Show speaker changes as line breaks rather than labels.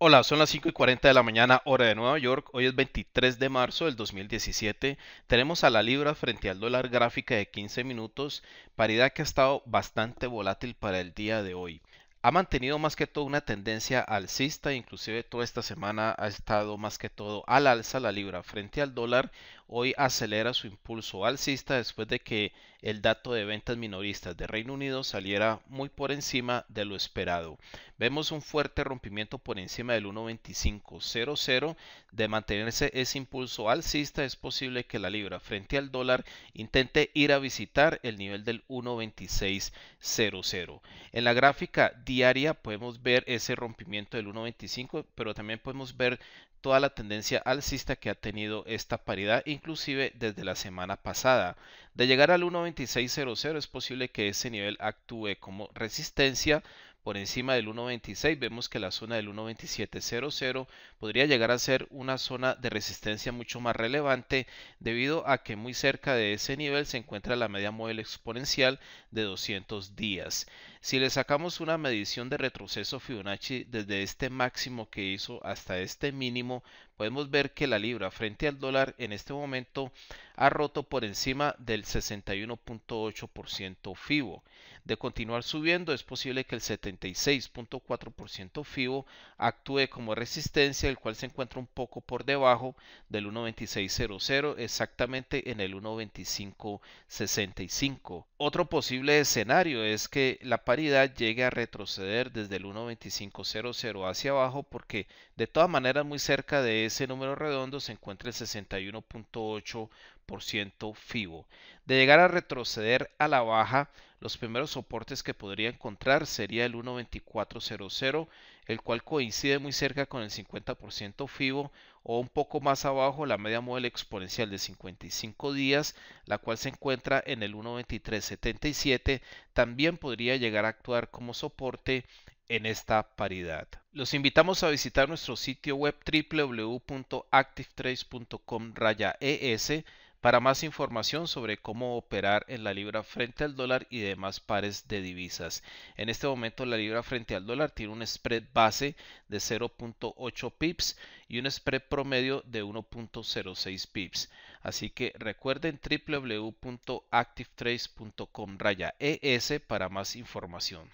Hola, son las 5 y 40 de la mañana, hora de Nueva York. Hoy es 23 de marzo del 2017. Tenemos a la libra frente al dólar gráfica de 15 minutos, paridad que ha estado bastante volátil para el día de hoy. Ha mantenido más que todo una tendencia alcista, inclusive toda esta semana ha estado más que todo al alza la libra frente al dólar, hoy acelera su impulso alcista después de que el dato de ventas minoristas de Reino Unido saliera muy por encima de lo esperado. Vemos un fuerte rompimiento por encima del 1.2500. De mantenerse ese impulso alcista es posible que la libra frente al dólar intente ir a visitar el nivel del 1.2600. En la gráfica diaria podemos ver ese rompimiento del 1.25, pero también podemos ver toda la tendencia alcista que ha tenido esta paridad, inclusive desde la semana pasada. De llegar al 1.2600 es posible que ese nivel actúe como resistencia por encima del 1.26 vemos que la zona del 1.2700 podría llegar a ser una zona de resistencia mucho más relevante debido a que muy cerca de ese nivel se encuentra la media móvil exponencial de 200 días. Si le sacamos una medición de retroceso Fibonacci desde este máximo que hizo hasta este mínimo, podemos ver que la libra frente al dólar en este momento ha roto por encima del 61.8% FIBO. De continuar subiendo, es posible que el 76.4% FIBO actúe como resistencia, el cual se encuentra un poco por debajo del 1.2600, exactamente en el 1.2565. Otro posible escenario es que la paridad llegue a retroceder desde el 1.2500 hacia abajo porque de todas maneras muy cerca de ese número redondo se encuentra el 61.8% FIBO. De llegar a retroceder a la baja, los primeros soportes que podría encontrar sería el 1.2400 el cual coincide muy cerca con el 50% FIBO o un poco más abajo la media móvil exponencial de 55 días, la cual se encuentra en el 1.2377, también podría llegar a actuar como soporte en esta paridad. Los invitamos a visitar nuestro sitio web wwwactivetracecom e es para más información sobre cómo operar en la libra frente al dólar y demás pares de divisas. En este momento la libra frente al dólar tiene un spread base de 0.8 pips y un spread promedio de 1.06 pips. Así que recuerden www.activetrace.com raya ES para más información.